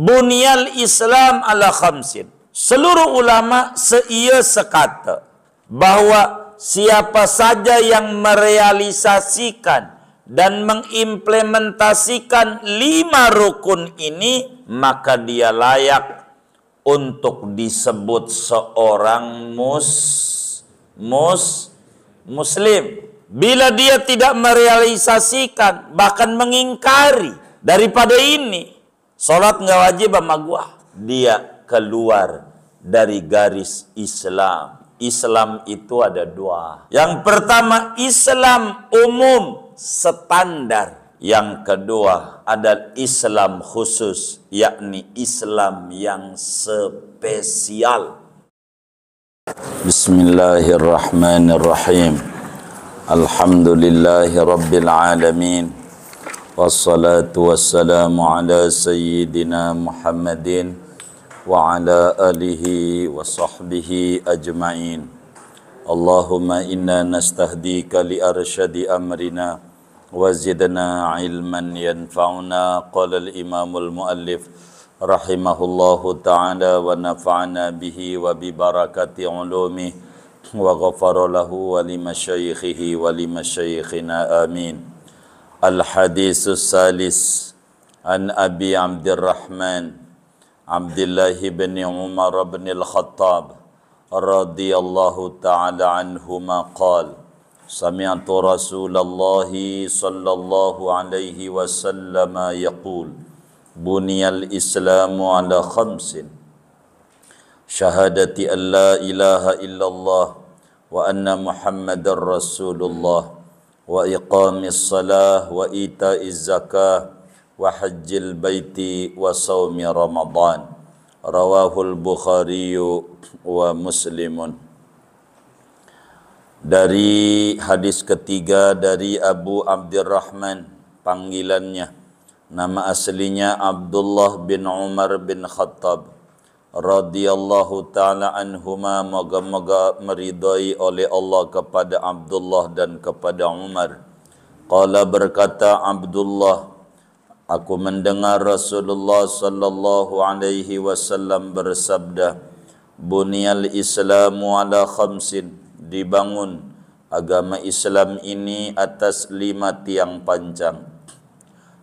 Bunyal Islam ala khamsin. Seluruh ulama seia sekata bahwa siapa saja yang merealisasikan dan mengimplementasikan lima rukun ini maka dia layak untuk disebut seorang mus mus muslim bila dia tidak merealisasikan bahkan mengingkari daripada ini Sholat nggak wajib sama gua. Dia keluar dari garis Islam. Islam itu ada dua. Yang pertama Islam umum standar. Yang kedua ada Islam khusus yakni Islam yang spesial. Bismillahirrahmanirrahim. Alhamdulillahi rabbil والصلاة والسلام على سيدنا محمد وعلى آله وصحبه أجمعين اللهم إنا نستهديك لأرشد أمرنا وزدنا علما ينفعنا قال الإمام المؤلف رحمه الله تعالى ونفعنا به وببركة علومه وغفر له ولمشايخه ولمشايخنا آمين الحديث الثالث عن أبي عبد الرحمن عبد الله بن عمر بن الخطاب رضي الله تعالى عنهما قال سمعت رسول الله صلى الله عليه وسلم يقول بني الإسلام على خمس شهادة أن لا إله إلا الله وأن محمد رسول الله wa iqamis salah wa وحج البيت wa hajjil رواه wa ومسلم rawahul bukhari wa muslimun dari hadis ketiga dari Abu Abdurrahman panggilannya nama aslinya Abdullah bin Umar bin Khattab radhiyallahu ta'ala anhuma moga-moga meridai oleh Allah kepada Abdullah dan kepada Umar qala berkata Abdullah aku mendengar Rasulullah sallallahu alaihi wasallam bersabda bunyal Islam ala khamsin dibangun agama Islam ini atas lima tiang panjang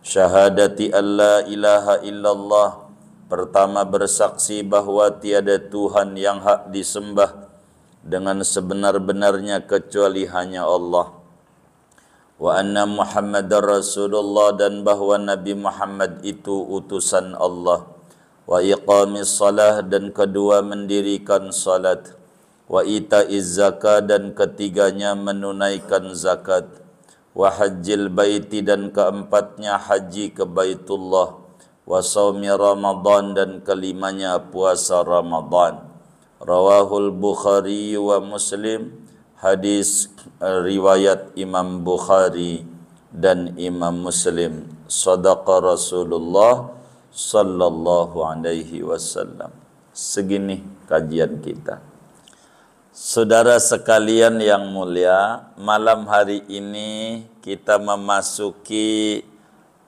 syahadati alla ilaha illallah Pertama bersaksi bahawa tiada Tuhan yang hak disembah dengan sebenar-benarnya kecuali hanya Allah. Wa anna Muhammad Rasulullah dan bahawa Nabi Muhammad itu utusan Allah. Wa iqamis salah dan kedua mendirikan salat. Wa ita'iz zakat dan ketiganya menunaikan zakat. Wa hajjil baiti dan keempatnya haji ke baitullah wasawmi ramadhan dan kelimanya puasa ramadhan rawahul bukhari wa muslim hadis eh, riwayat imam bukhari dan imam muslim sadaqa rasulullah sallallahu alaihi wasallam segini kajian kita Saudara sekalian yang mulia, malam hari ini kita memasuki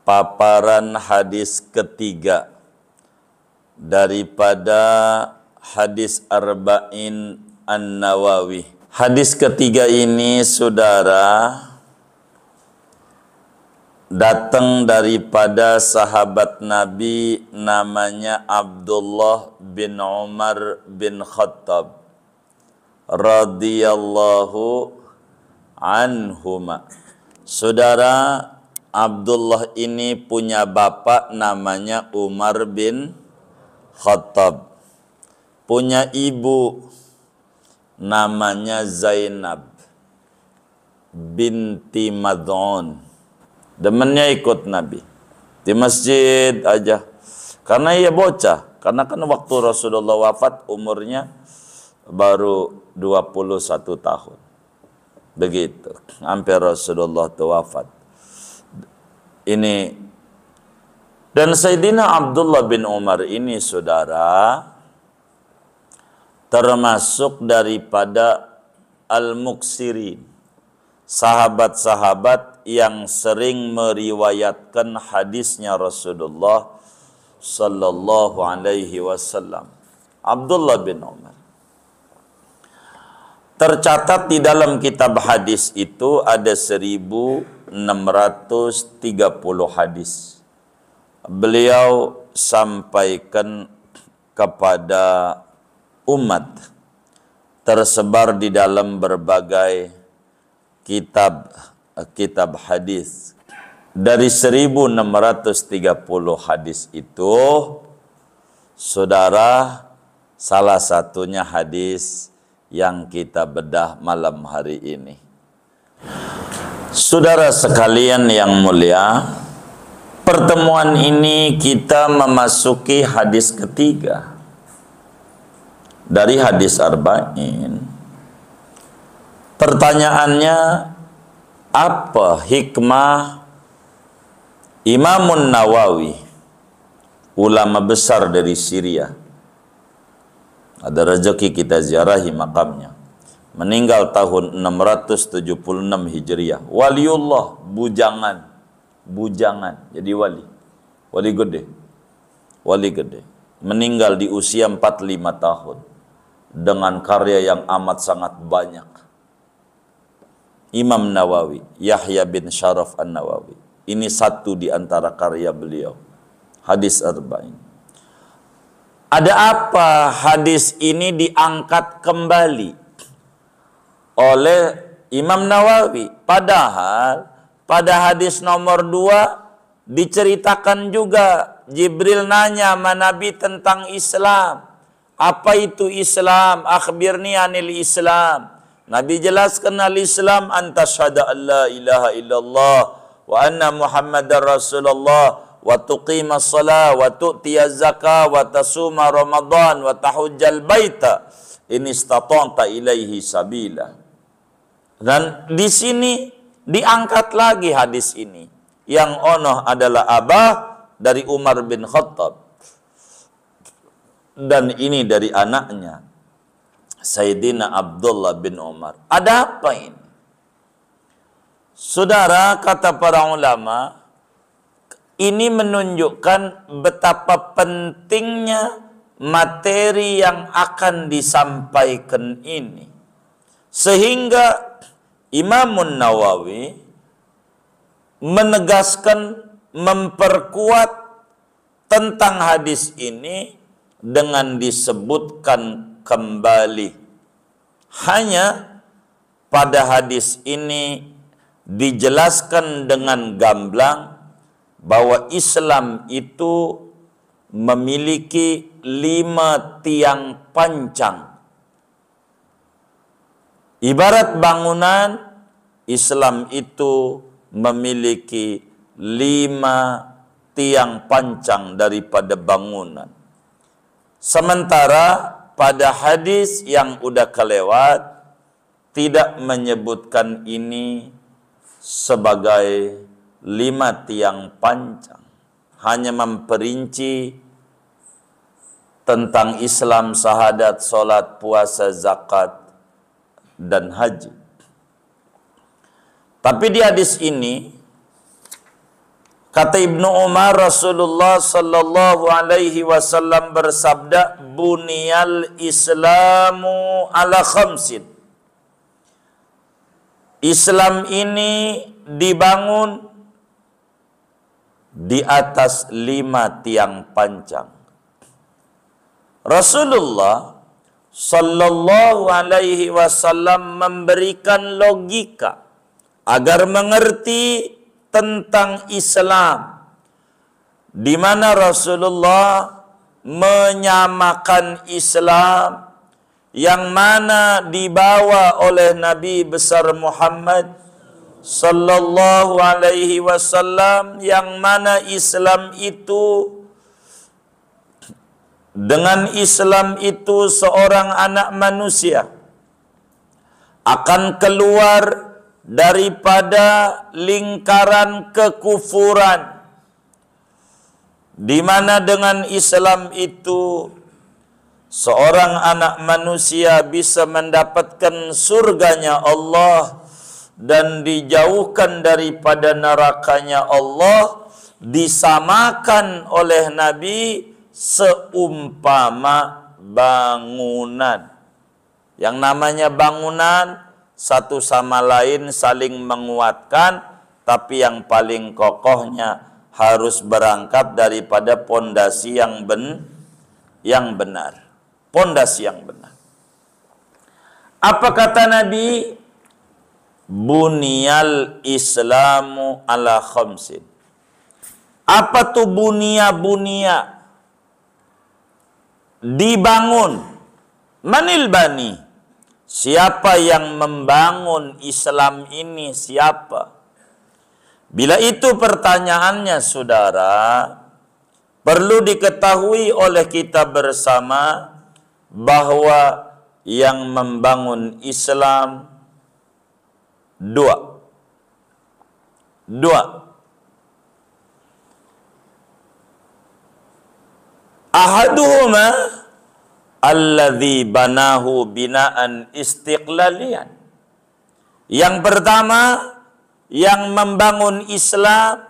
paparan hadis ketiga daripada hadis arba'in an-nawawi. Hadis ketiga ini saudara datang daripada sahabat Nabi namanya Abdullah bin Umar bin Khattab radhiyallahu anhuma. Saudara Abdullah ini punya bapak namanya Umar bin Khattab. Punya ibu namanya Zainab binti Madon, Demennya ikut Nabi. Di masjid aja. Karena ia bocah. Karena kan waktu Rasulullah wafat umurnya baru 21 tahun. Begitu. Hampir Rasulullah itu wafat ini dan Sayyidina Abdullah bin Umar ini saudara termasuk daripada al-muksirin sahabat-sahabat yang sering meriwayatkan hadisnya Rasulullah sallallahu alaihi wasallam Abdullah bin Umar tercatat di dalam kitab hadis itu ada seribu 630 hadis. Beliau sampaikan kepada umat tersebar di dalam berbagai kitab kitab hadis. Dari 1630 hadis itu saudara salah satunya hadis yang kita bedah malam hari ini. Saudara sekalian yang mulia, pertemuan ini kita memasuki hadis ketiga dari hadis arba'in. Pertanyaannya apa hikmah Imamun Nawawi ulama besar dari Syria ada rezeki kita ziarahi makamnya meninggal tahun 676 Hijriah. Waliullah bujangan, bujangan. Jadi wali. Wali gede. Wali gede. Meninggal di usia 45 tahun dengan karya yang amat sangat banyak. Imam Nawawi, Yahya bin Syaraf An-Nawawi. Ini satu di antara karya beliau. Hadis Arba'in. Ada apa hadis ini diangkat kembali oleh Imam Nawawi. Padahal pada hadis nomor dua diceritakan juga Jibril nanya sama Nabi tentang Islam. Apa itu Islam? Akhbirni anil Islam. Nabi jelaskan al-Islam anta syahada alla ilaha illallah wa anna Muhammadar Rasulullah wa tuqima salah wa tu'ti zakah wa tasuma Ramadan wa tahujjal baita in istata'ta ilaihi sabila. Dan di sini diangkat lagi hadis ini. Yang onoh adalah abah dari Umar bin Khattab. Dan ini dari anaknya. Sayyidina Abdullah bin Umar. Ada apa ini? Saudara, kata para ulama, ini menunjukkan betapa pentingnya materi yang akan disampaikan ini. Sehingga Imamun Nawawi menegaskan memperkuat tentang hadis ini dengan disebutkan kembali hanya pada hadis ini dijelaskan dengan gamblang bahwa Islam itu memiliki lima tiang pancang Ibarat bangunan, Islam itu memiliki lima tiang pancang daripada bangunan. Sementara pada hadis yang udah kelewat tidak menyebutkan ini sebagai lima tiang pancang. Hanya memperinci tentang Islam, sahadat, solat, puasa, zakat, dan haji. Tapi di hadis ini kata Ibnu Umar Rasulullah sallallahu alaihi wasallam bersabda "Bunyal islamu ala khamsin. Islam ini dibangun di atas lima tiang panjang. Rasulullah Sallallahu alaihi wasallam memberikan logika agar mengerti tentang Islam di mana Rasulullah menyamakan Islam yang mana dibawa oleh Nabi besar Muhammad sallallahu alaihi wasallam yang mana Islam itu dengan Islam itu seorang anak manusia akan keluar daripada lingkaran kekufuran di mana dengan Islam itu seorang anak manusia bisa mendapatkan surganya Allah dan dijauhkan daripada nerakanya Allah disamakan oleh Nabi seumpama bangunan. Yang namanya bangunan satu sama lain saling menguatkan, tapi yang paling kokohnya harus berangkat daripada pondasi yang ben yang benar. Pondasi yang benar. Apa kata Nabi? Bunyal Islamu ala khamsin. Apa tuh bunia-bunia? dibangun manil bani siapa yang membangun Islam ini siapa bila itu pertanyaannya saudara perlu diketahui oleh kita bersama bahwa yang membangun Islam dua dua ahaduhuma alladhi banahu binaan istiqlalian yang pertama yang membangun Islam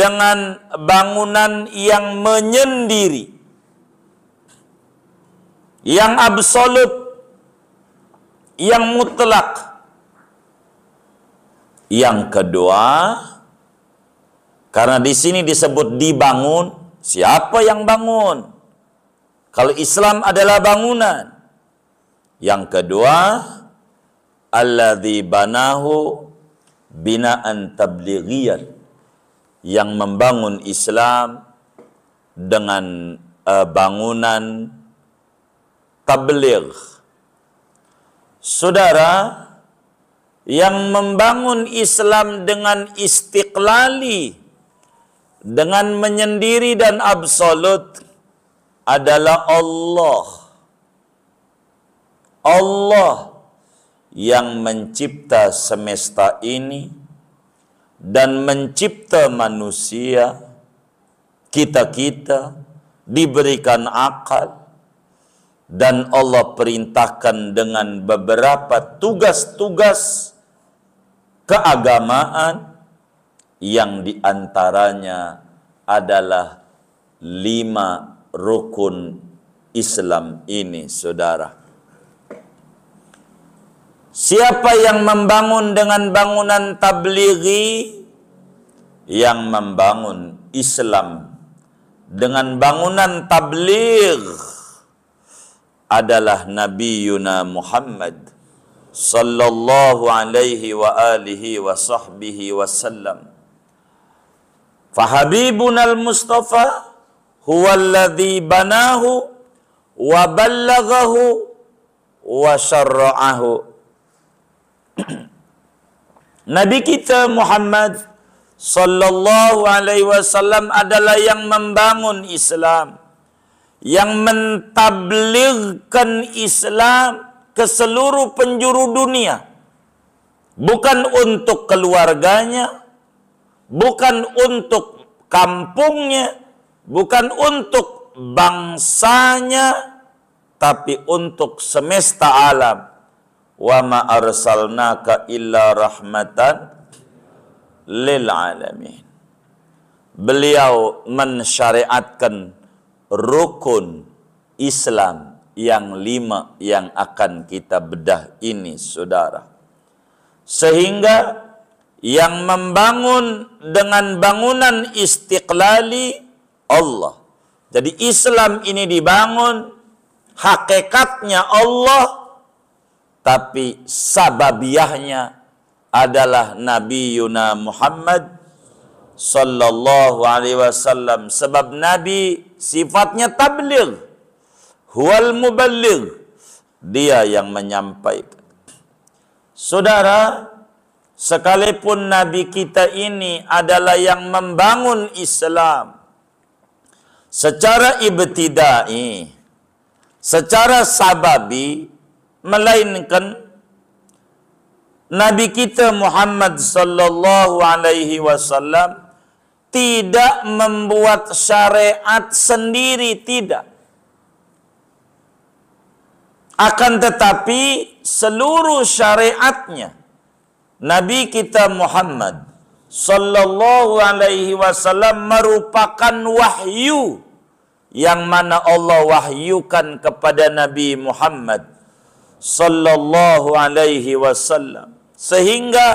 dengan bangunan yang menyendiri yang absolut yang mutlak yang kedua karena di sini disebut dibangun Siapa yang bangun? Kalau Islam adalah bangunan. Yang kedua, alladzi banahu binaan tablighiyan yang membangun Islam dengan uh, bangunan tabligh. Saudara, yang membangun Islam dengan istiqlali dengan menyendiri dan absolut adalah Allah. Allah yang mencipta semesta ini dan mencipta manusia, kita-kita diberikan akal, dan Allah perintahkan dengan beberapa tugas-tugas keagamaan yang diantaranya adalah lima rukun Islam ini, saudara. Siapa yang membangun dengan bangunan tablighi yang membangun Islam dengan bangunan tabligh adalah Nabi Yuna Muhammad sallallahu alaihi wa alihi wa sahbihi wasallam Fahabibunal Mustafa huwalladhi banahu wa ballaghahu wa syarra'ahu. Nabi kita Muhammad sallallahu alaihi wasallam adalah yang membangun Islam, yang mentablighkan Islam ke seluruh penjuru dunia. Bukan untuk keluarganya, bukan untuk kampungnya, bukan untuk bangsanya, tapi untuk semesta alam. Wa ma arsalnaka illa rahmatan lil alamin. Beliau mensyariatkan rukun Islam yang lima yang akan kita bedah ini, saudara. Sehingga yang membangun dengan bangunan istiqlali Allah. Jadi Islam ini dibangun hakikatnya Allah tapi sababiahnya adalah Nabi Yuna Muhammad sallallahu alaihi wasallam sebab nabi sifatnya tabligh huwal muballigh dia yang menyampaikan saudara sekalipun Nabi kita ini adalah yang membangun Islam secara ibtidai, secara sababi, melainkan Nabi kita Muhammad sallallahu alaihi wasallam tidak membuat syariat sendiri tidak akan tetapi seluruh syariatnya Nabi kita Muhammad sallallahu alaihi wasallam merupakan wahyu yang mana Allah wahyukan kepada Nabi Muhammad sallallahu alaihi wasallam sehingga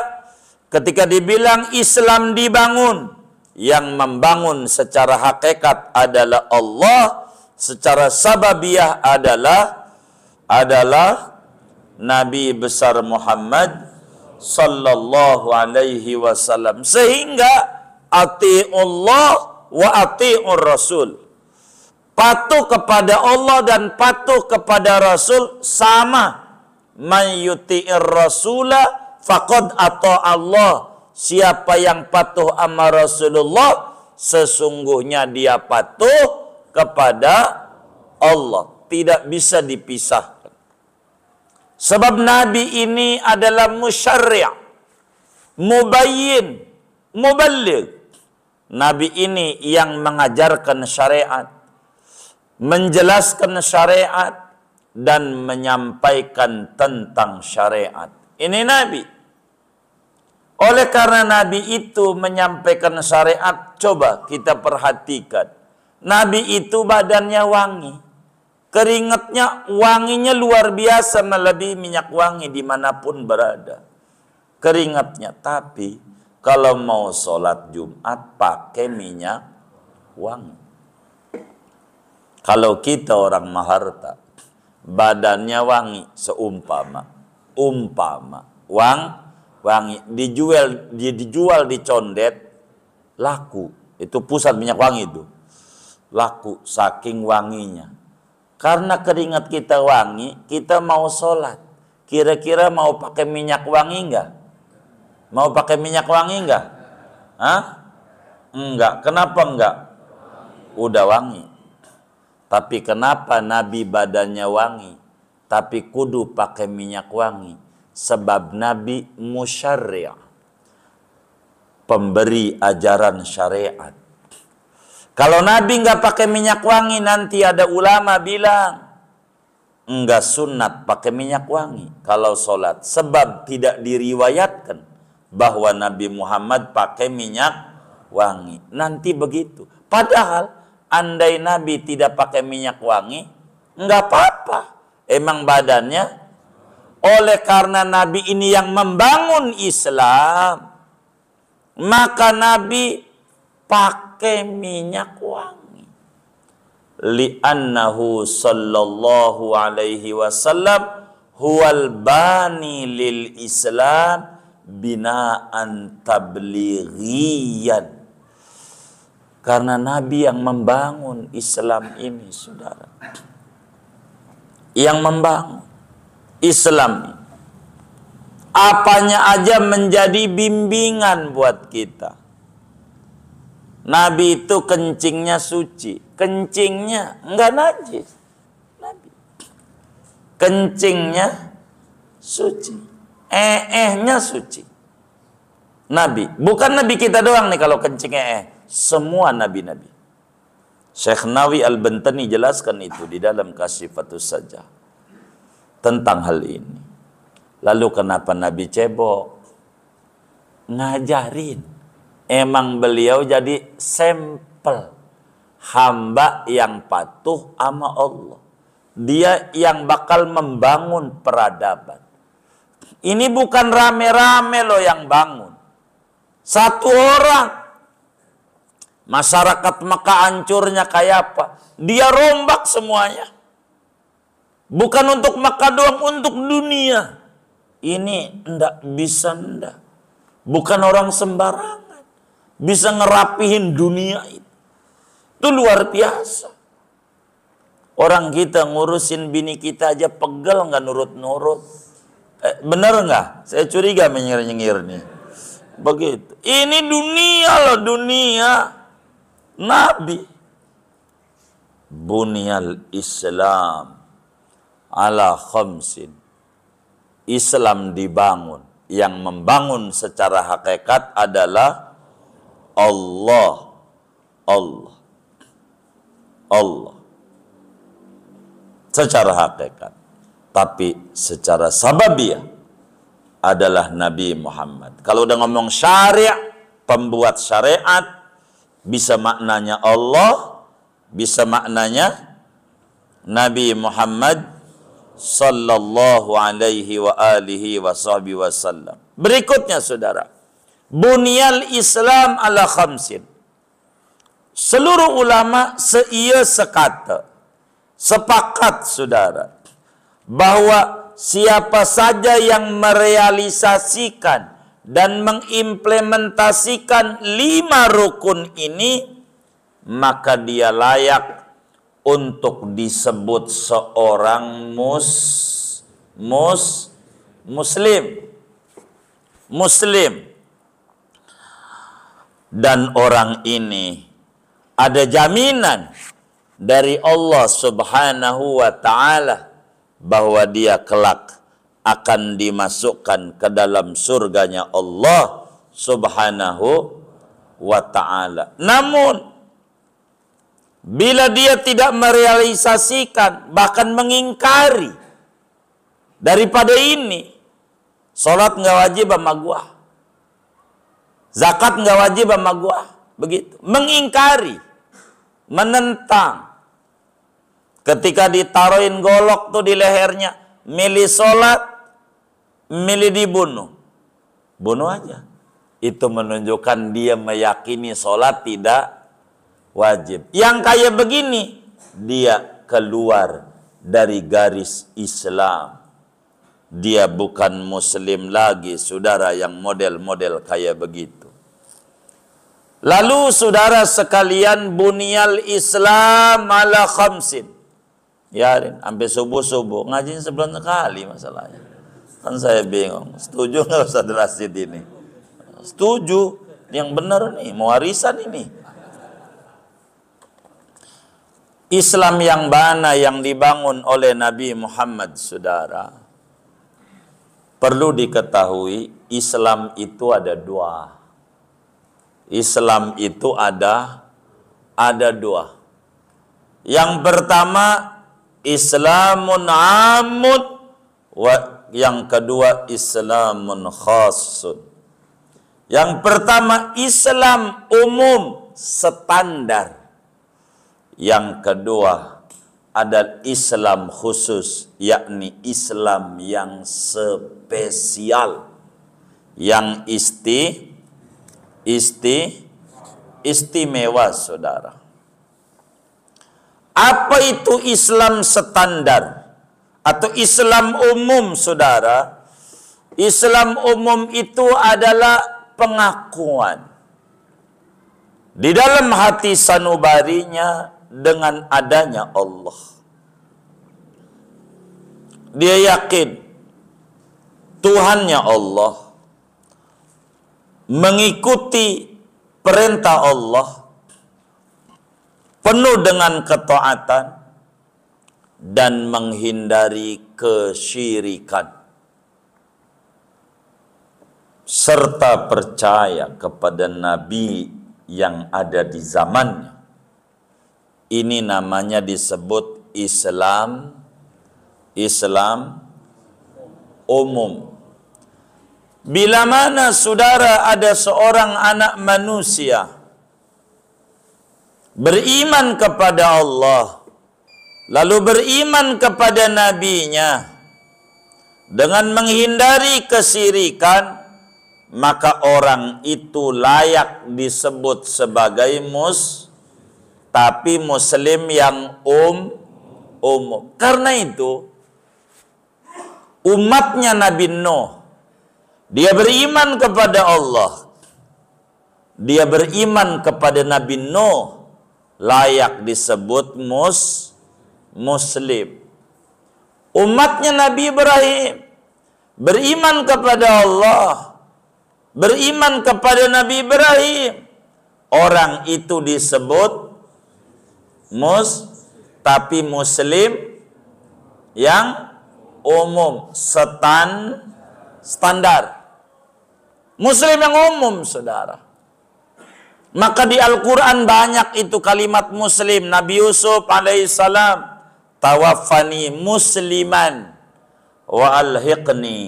ketika dibilang Islam dibangun yang membangun secara hakikat adalah Allah secara sababiah adalah adalah Nabi besar Muhammad sallallahu alaihi wasallam sehingga atiullah wa atiur rasul patuh kepada Allah dan patuh kepada Rasul sama mayyuti'ir rasula faqad atau Allah siapa yang patuh sama Rasulullah sesungguhnya dia patuh kepada Allah tidak bisa dipisah Sebab Nabi ini adalah musyarri' mubayyin muballigh. Nabi ini yang mengajarkan syariat, menjelaskan syariat dan menyampaikan tentang syariat. Ini Nabi. Oleh karena Nabi itu menyampaikan syariat, coba kita perhatikan. Nabi itu badannya wangi. Keringatnya, wanginya luar biasa melebihi minyak wangi dimanapun berada. Keringatnya, tapi kalau mau sholat Jumat pakai minyak wangi. Kalau kita orang maharta, badannya wangi seumpama, umpama, wang, wangi dijual, dijual di condet, laku. Itu pusat minyak wangi itu, laku saking wanginya. Karena keringat kita wangi, kita mau sholat. Kira-kira mau pakai minyak wangi enggak? Mau pakai minyak wangi enggak? Hah? Enggak. Kenapa enggak? Udah wangi. Tapi kenapa Nabi badannya wangi? Tapi kudu pakai minyak wangi. Sebab Nabi musyariah. Pemberi ajaran syariat kalau Nabi nggak pakai minyak wangi, nanti ada ulama bilang nggak sunat pakai minyak wangi kalau sholat. Sebab tidak diriwayatkan bahwa Nabi Muhammad pakai minyak wangi. Nanti begitu. Padahal andai Nabi tidak pakai minyak wangi, nggak apa-apa. Emang badannya oleh karena Nabi ini yang membangun Islam, maka Nabi pakai minyak wangi. Li'annahu sallallahu alaihi wasallam huwal bani lil Islam binaan tablighiyan. Karena Nabi yang membangun Islam ini, saudara. Yang membangun Islam. Apanya aja menjadi bimbingan buat kita Nabi itu kencingnya suci. Kencingnya enggak najis. Nabi. Kencingnya suci. Eh-ehnya suci. Nabi. Bukan Nabi kita doang nih kalau kencingnya eh. Semua Nabi-Nabi. Syekh Nawi Al-Bentani jelaskan itu di dalam Kasifatus saja Tentang hal ini. Lalu kenapa Nabi cebok? Ngajarin Emang beliau jadi sampel hamba yang patuh sama Allah. Dia yang bakal membangun peradaban. Ini bukan rame-rame loh yang bangun. Satu orang. Masyarakat maka hancurnya kayak apa? Dia rombak semuanya. Bukan untuk Mekah doang, untuk dunia. Ini ndak bisa ndak. Bukan orang sembarang bisa ngerapihin dunia itu Itu luar biasa. Orang kita ngurusin bini kita aja pegel nggak nurut-nurut. Eh, bener nggak? Saya curiga menyengir-nyengir nih. Begitu. Ini dunia loh dunia. Nabi. Bunyal Islam ala khamsin. Islam dibangun. Yang membangun secara hakikat adalah Allah Allah Allah secara hakikat tapi secara sababiah adalah Nabi Muhammad. Kalau udah ngomong syariat, pembuat syariat bisa maknanya Allah, bisa maknanya Nabi Muhammad sallallahu alaihi wa alihi wa sahbihi wasallam. Berikutnya saudara, Bunyal Islam ala khamsin. Seluruh ulama seia sekata. Sepakat saudara. Bahwa siapa saja yang merealisasikan dan mengimplementasikan lima rukun ini. Maka dia layak untuk disebut seorang mus, mus, muslim. Muslim dan orang ini ada jaminan dari Allah Subhanahu wa taala bahwa dia kelak akan dimasukkan ke dalam surganya Allah Subhanahu wa taala. Namun bila dia tidak merealisasikan bahkan mengingkari daripada ini sholat nggak wajib sama gua Zakat nggak wajib sama gua. Begitu. Mengingkari. Menentang. Ketika ditaruhin golok tuh di lehernya. Milih sholat. Milih dibunuh. Bunuh aja. Itu menunjukkan dia meyakini sholat tidak wajib. Yang kayak begini. Dia keluar dari garis Islam dia bukan muslim lagi saudara yang model-model kayak begitu Lalu saudara sekalian bunyal Islam ala khamsin. Yarin, sampai subuh-subuh. Ngajiin sebelum sekali masalahnya. Kan saya bingung. Setuju nggak Ustaz Rasid ini? Setuju. Yang benar nih, mewarisan ini. Islam yang mana yang dibangun oleh Nabi Muhammad saudara perlu diketahui Islam itu ada dua Islam itu ada ada dua. Yang pertama Islamun amud yang kedua Islamun khasun. Yang pertama Islam umum standar. Yang kedua ada Islam khusus yakni Islam yang spesial yang isti isti istimewa saudara. Apa itu Islam standar atau Islam umum saudara? Islam umum itu adalah pengakuan di dalam hati sanubarinya dengan adanya Allah. Dia yakin Tuhannya Allah mengikuti perintah Allah penuh dengan ketaatan dan menghindari kesyirikan serta percaya kepada nabi yang ada di zamannya ini namanya disebut Islam Islam umum Bila mana saudara ada seorang anak manusia beriman kepada Allah lalu beriman kepada nabinya dengan menghindari kesirikan maka orang itu layak disebut sebagai mus tapi muslim yang um umum karena itu umatnya Nabi Nuh dia beriman kepada Allah. Dia beriman kepada Nabi Nuh layak disebut mus muslim. Umatnya Nabi Ibrahim beriman kepada Allah, beriman kepada Nabi Ibrahim. Orang itu disebut mus tapi muslim yang umum setan standar. Muslim yang umum, saudara. Maka di Al-Quran banyak itu kalimat Muslim. Nabi Yusuf alaihissalam. Tawafani musliman. Wa alhiqni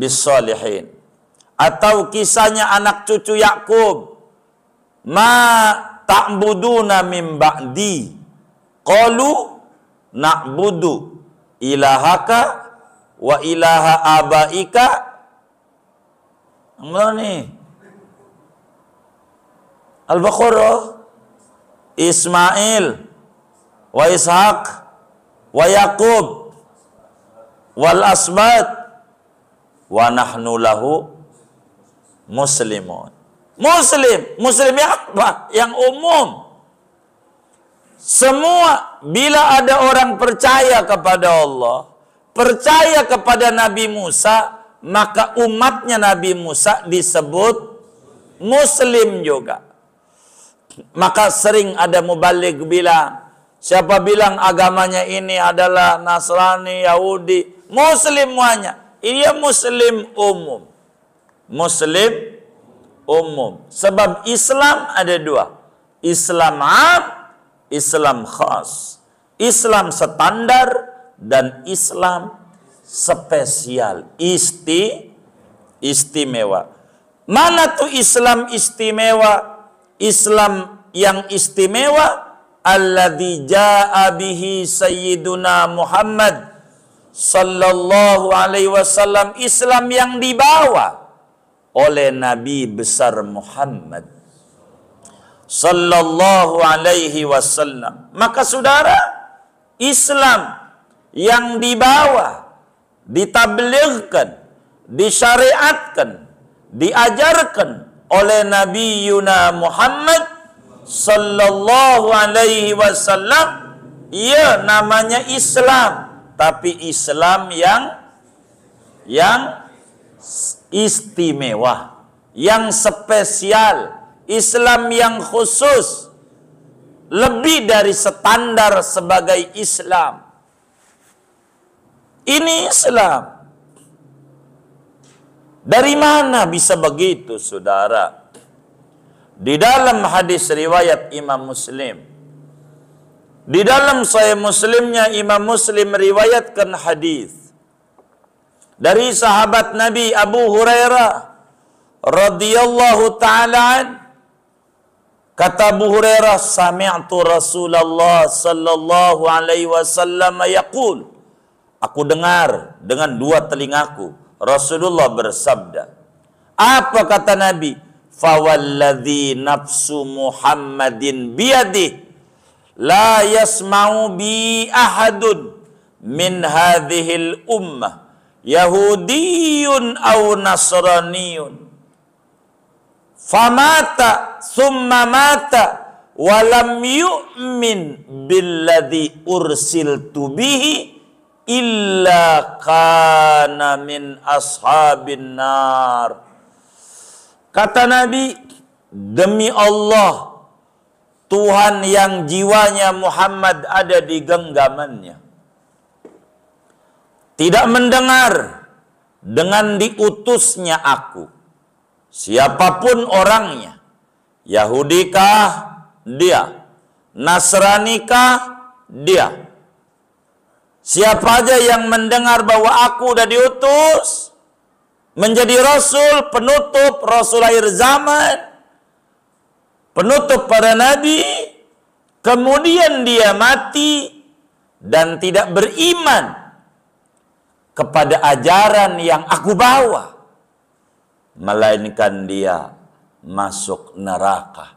bisolihin. Atau kisahnya anak cucu Yakub. Ma ta'buduna min ba'di. Qalu na'budu ilahaka wa ilaha abaika ni? Al-Baqarah Ismail wa Ishaq wa Yaqub wal asbat wa nahnu lahu muslimun muslim muslim yang apa yang umum semua bila ada orang percaya kepada Allah percaya kepada Nabi Musa, maka umatnya Nabi Musa disebut muslim juga. Maka sering ada mubalik bilang, siapa bilang agamanya ini adalah Nasrani, Yahudi, muslim semuanya. Ia muslim umum. Muslim umum. Sebab Islam ada dua. Islam am, Islam khas. Islam standar, dan Islam spesial, isti istimewa. Mana tuh Islam istimewa? Islam yang istimewa alladzi jaa bihi sayyiduna Muhammad sallallahu alaihi wasallam Islam yang dibawa oleh nabi besar Muhammad sallallahu alaihi wasallam. Maka saudara, Islam yang dibawa, ditablighkan, disyariatkan, diajarkan oleh Nabi Yuna Muhammad sallallahu alaihi wasallam ia namanya Islam tapi Islam yang yang istimewa yang spesial Islam yang khusus lebih dari standar sebagai Islam Ini Islam. Dari mana bisa begitu, saudara? Di dalam hadis riwayat Imam Muslim. Di dalam saya Muslimnya Imam Muslim meriwayatkan hadis dari sahabat Nabi Abu Hurairah radhiyallahu taala kata Abu Hurairah sami'tu Rasulullah sallallahu alaihi wasallam yaqul Aku dengar dengan dua telingaku Rasulullah bersabda. Apa kata Nabi? Fawalladhi nafsu Muhammadin biyadih la yasma'u bi ahadun min hadhil ummah yahudiyun aw nasraniyun famata thumma mata walam yu'min billadhi ursiltu bihi illa kana min ashabin nar. Kata Nabi, demi Allah, Tuhan yang jiwanya Muhammad ada di genggamannya. Tidak mendengar dengan diutusnya aku. Siapapun orangnya. Yahudikah? Dia. Nasranikah? Dia Siapa saja yang mendengar bahwa aku sudah diutus menjadi rasul, penutup rasul akhir zaman, penutup para nabi, kemudian dia mati dan tidak beriman kepada ajaran yang aku bawa, melainkan dia masuk neraka.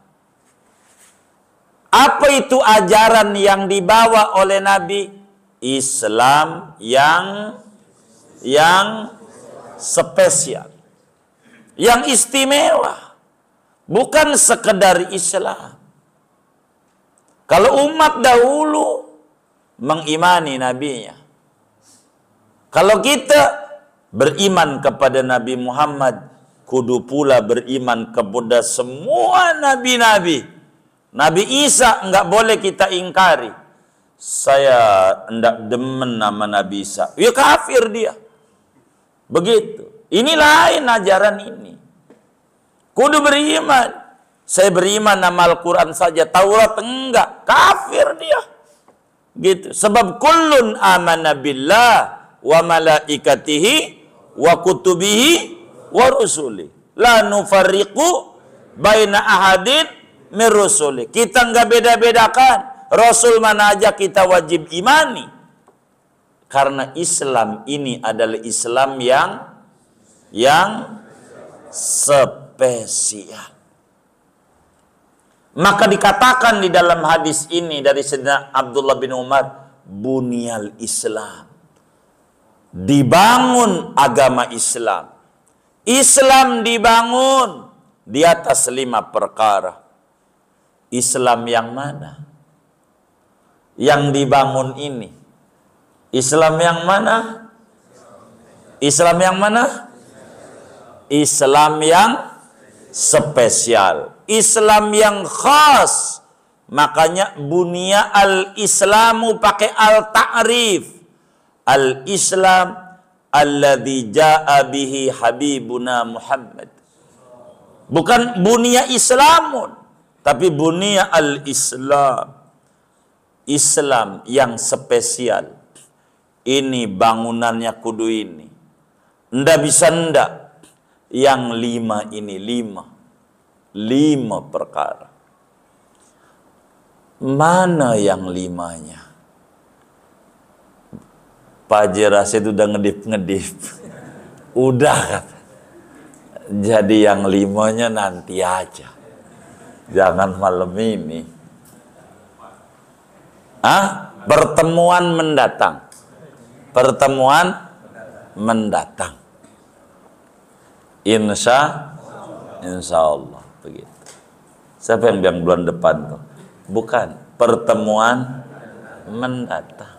Apa itu ajaran yang dibawa oleh nabi? Islam yang yang spesial, yang istimewa, bukan sekedar Islam. Kalau umat dahulu mengimani nabinya. Kalau kita beriman kepada Nabi Muhammad, kudu pula beriman kepada semua nabi-nabi. Nabi Isa enggak boleh kita ingkari saya hendak demen nama Nabi Isa. Ya kafir dia. Begitu. Ini lain ajaran ini. Kudu beriman. Saya beriman nama Al-Quran saja. Taurat enggak. Kafir dia. Gitu. Sebab kullun amana billah wa malaikatihi wa kutubihi wa rusuli. La nufarriqu baina ahadin min Kita enggak beda-bedakan Rasul mana aja kita wajib imani. Karena Islam ini adalah Islam yang yang spesial. Maka dikatakan di dalam hadis ini dari Sayyidina Abdullah bin Umar, bunyal Islam. Dibangun agama Islam. Islam dibangun di atas lima perkara. Islam yang mana? yang dibangun ini. Islam yang mana? Islam yang mana? Islam yang spesial. Islam yang khas. Makanya bunia al-islamu pakai al-ta'rif. Al-islam alladhi ja'a bihi habibuna Muhammad. Bukan bunia islamun. Tapi bunia al-islam Islam yang spesial. Ini bangunannya kudu ini. Ndak bisa ndak. Yang lima ini lima. Lima perkara. Mana yang limanya? Pak itu udah ngedip-ngedip. Udah Jadi yang limanya nanti aja. Jangan malam ini ah pertemuan mendatang pertemuan mendatang insya insya Allah begitu siapa yang bilang bulan depan tuh bukan pertemuan mendatang